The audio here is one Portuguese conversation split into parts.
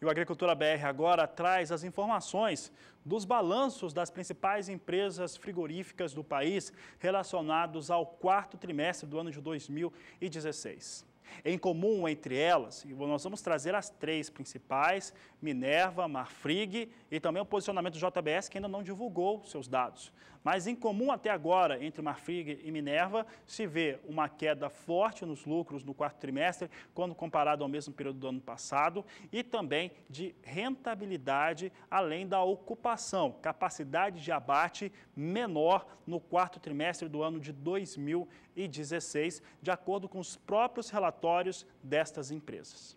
E o Agricultura BR agora traz as informações dos balanços das principais empresas frigoríficas do país relacionados ao quarto trimestre do ano de 2016. Em comum entre elas, nós vamos trazer as três principais, Minerva, Marfrig e também o posicionamento do JBS, que ainda não divulgou seus dados. Mas em comum até agora, entre Marfrig e Minerva, se vê uma queda forte nos lucros no quarto trimestre, quando comparado ao mesmo período do ano passado, e também de rentabilidade, além da ocupação, capacidade de abate menor no quarto trimestre do ano de 2016, de acordo com os próprios relatórios relatórios destas empresas.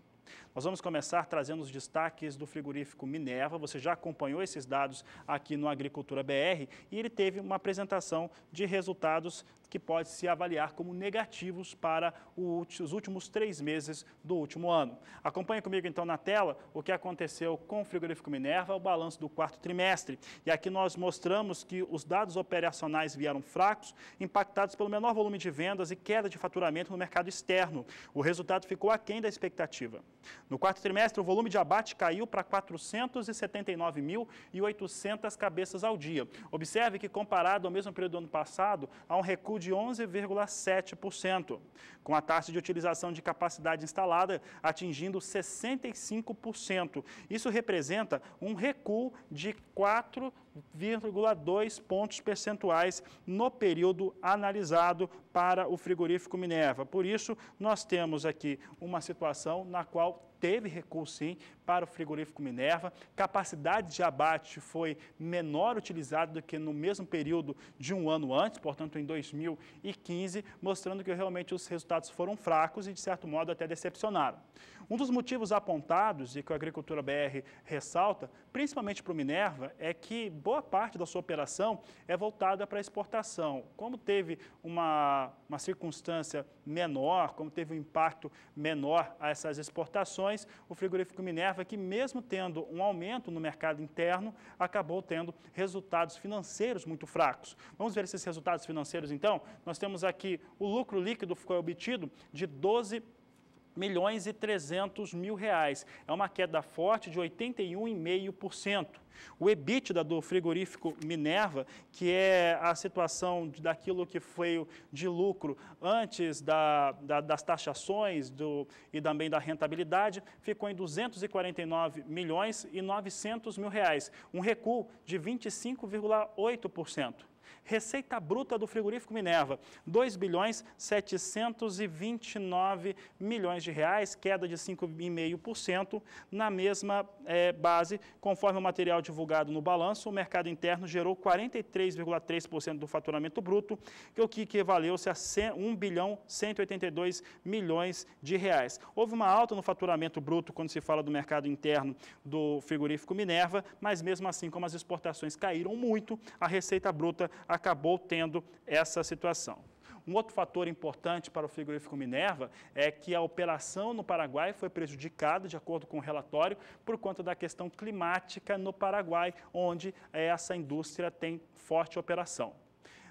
Nós vamos começar trazendo os destaques do frigorífico Minerva. Você já acompanhou esses dados aqui no Agricultura BR e ele teve uma apresentação de resultados que pode se avaliar como negativos para os últimos três meses do último ano. Acompanhe comigo então na tela o que aconteceu com o frigorífico Minerva, o balanço do quarto trimestre. E aqui nós mostramos que os dados operacionais vieram fracos, impactados pelo menor volume de vendas e queda de faturamento no mercado externo. O resultado ficou aquém da expectativa. No quarto trimestre, o volume de abate caiu para 479.800 cabeças ao dia. Observe que, comparado ao mesmo período do ano passado, há um recuo de 11,7%, com a taxa de utilização de capacidade instalada atingindo 65%. Isso representa um recuo de 4 0,2 pontos percentuais no período analisado para o frigorífico Minerva. Por isso, nós temos aqui uma situação na qual teve recurso sim para o frigorífico Minerva, capacidade de abate foi menor utilizada do que no mesmo período de um ano antes, portanto em 2015, mostrando que realmente os resultados foram fracos e de certo modo até decepcionaram. Um dos motivos apontados e que a Agricultura BR ressalta, principalmente para o Minerva, é que boa parte da sua operação é voltada para exportação. Como teve uma, uma circunstância menor, como teve um impacto menor a essas exportações, o frigorífico Minerva, que mesmo tendo um aumento no mercado interno, acabou tendo resultados financeiros muito fracos. Vamos ver esses resultados financeiros então? Nós temos aqui o lucro líquido foi obtido de 12 milhões e 300 mil reais. É uma queda forte de 81,5%. O EBITDA do frigorífico Minerva, que é a situação daquilo que foi de lucro antes da, da, das taxações do, e também da rentabilidade, ficou em 249 milhões e 900 mil reais, um recuo de 25,8%. Receita bruta do frigorífico Minerva, 2 bilhões 729 milhões de reais, queda de 5,5% na mesma é, base. Conforme o material divulgado no balanço, o mercado interno gerou 43,3% do faturamento bruto, é o que equivaleu-se a 1 bilhão 182 milhões de reais. Houve uma alta no faturamento bruto quando se fala do mercado interno do frigorífico Minerva, mas mesmo assim, como as exportações caíram muito, a receita bruta acabou tendo essa situação. Um outro fator importante para o frigorífico Minerva é que a operação no Paraguai foi prejudicada, de acordo com o relatório, por conta da questão climática no Paraguai, onde essa indústria tem forte operação.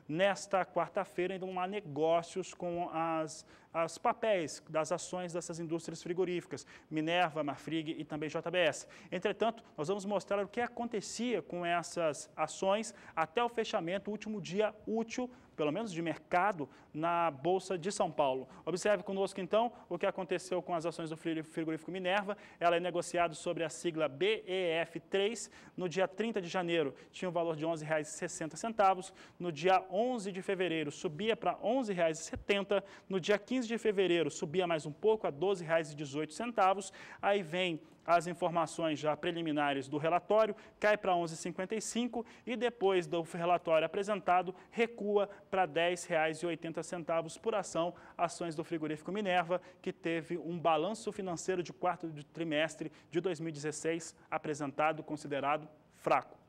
Nesta quarta-feira, ainda não há negócios com as os papéis das ações dessas indústrias frigoríficas, Minerva, Marfrig e também JBS. Entretanto, nós vamos mostrar o que acontecia com essas ações até o fechamento, o último dia útil, pelo menos de mercado, na Bolsa de São Paulo. Observe conosco, então, o que aconteceu com as ações do frigorífico Minerva. Ela é negociada sobre a sigla BEF3. No dia 30 de janeiro, tinha o um valor de R$ 11,60. No dia 11 de fevereiro, subia para R$ 11,70. No dia 15 15 de fevereiro subia mais um pouco a R$ 12,18. Aí vem as informações já preliminares do relatório, cai para 11,55 e depois do relatório apresentado, recua para R$ 10,80 por ação, ações do frigorífico Minerva, que teve um balanço financeiro de quarto trimestre de 2016 apresentado considerado fraco.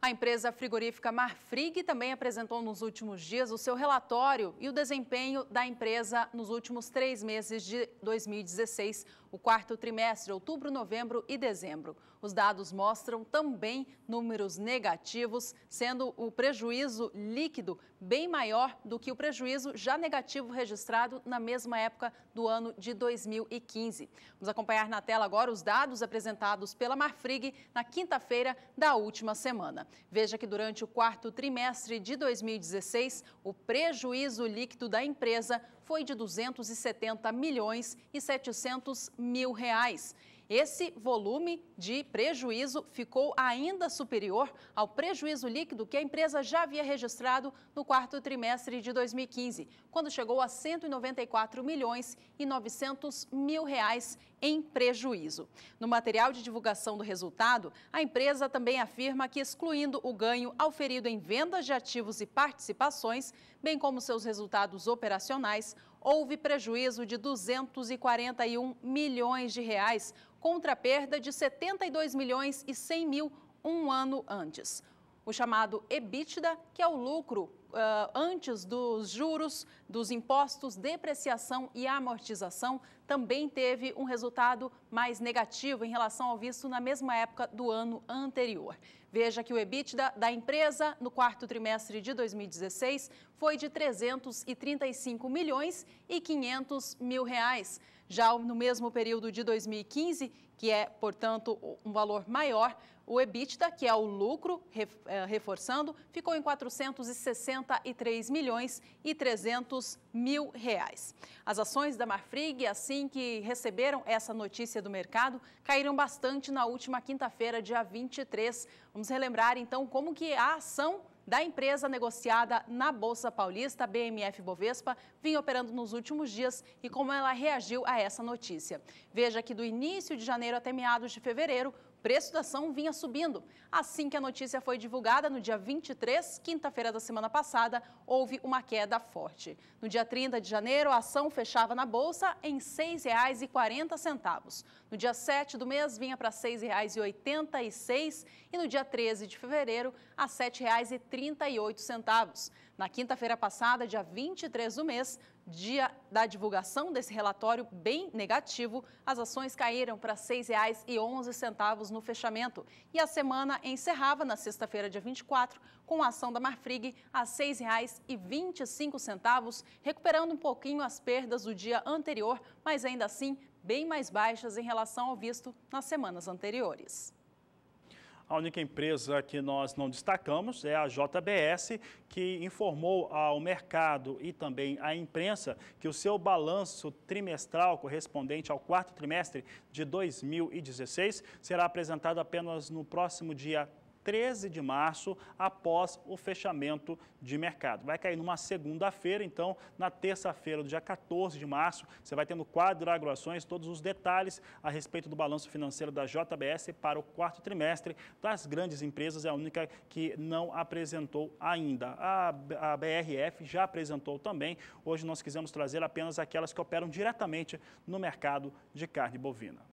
A empresa frigorífica Marfrig também apresentou nos últimos dias o seu relatório e o desempenho da empresa nos últimos três meses de 2016, o quarto trimestre, outubro, novembro e dezembro. Os dados mostram também números negativos, sendo o prejuízo líquido bem maior do que o prejuízo já negativo registrado na mesma época do ano de 2015. Vamos acompanhar na tela agora os dados apresentados pela Marfrig na quinta-feira da última semana. Veja que durante o quarto trimestre de 2016, o prejuízo líquido da empresa foi de 270 milhões e 700 mil reais. Esse volume de prejuízo ficou ainda superior ao prejuízo líquido que a empresa já havia registrado no quarto trimestre de 2015, quando chegou a 194 milhões e 900 mil reais em prejuízo. No material de divulgação do resultado, a empresa também afirma que, excluindo o ganho auferido em vendas de ativos e participações, bem como seus resultados operacionais, houve prejuízo de 241 milhões de reais, contra a perda de 72 milhões e 100 mil um ano antes o chamado EBITDA, que é o lucro Uh, antes dos juros, dos impostos, depreciação e amortização, também teve um resultado mais negativo em relação ao visto na mesma época do ano anterior. Veja que o EBITDA da empresa no quarto trimestre de 2016 foi de 335 milhões e 500 mil reais. Já no mesmo período de 2015, que é, portanto, um valor maior, o EBITDA, que é o lucro, eh, reforçando, ficou em 463 milhões e 300 mil reais. As ações da Marfrig, assim que receberam essa notícia do mercado, caíram bastante na última quinta-feira, dia 23. Vamos relembrar, então, como que a ação da empresa negociada na Bolsa Paulista, BMF Bovespa, vinha operando nos últimos dias e como ela reagiu a essa notícia. Veja que do início de janeiro até meados de fevereiro, preço da ação vinha subindo. Assim que a notícia foi divulgada, no dia 23, quinta-feira da semana passada, houve uma queda forte. No dia 30 de janeiro, a ação fechava na bolsa em R$ 6,40. No dia 7 do mês, vinha para R$ 6,86 e no dia 13 de fevereiro, a R$ 7,38. Na quinta-feira passada, dia 23 do mês, dia da divulgação desse relatório bem negativo, as ações caíram para R$ 6,11 no fechamento. E a semana encerrava na sexta-feira, dia 24, com a ação da Marfrig a R$ 6,25, recuperando um pouquinho as perdas do dia anterior, mas ainda assim bem mais baixas em relação ao visto nas semanas anteriores. A única empresa que nós não destacamos é a JBS, que informou ao mercado e também à imprensa que o seu balanço trimestral correspondente ao quarto trimestre de 2016 será apresentado apenas no próximo dia 13 de março, após o fechamento de mercado. Vai cair numa segunda-feira, então, na terça-feira, do dia 14 de março, você vai tendo quadro agroações, todos os detalhes a respeito do balanço financeiro da JBS para o quarto trimestre das grandes empresas, é a única que não apresentou ainda. A, a BRF já apresentou também, hoje nós quisemos trazer apenas aquelas que operam diretamente no mercado de carne bovina.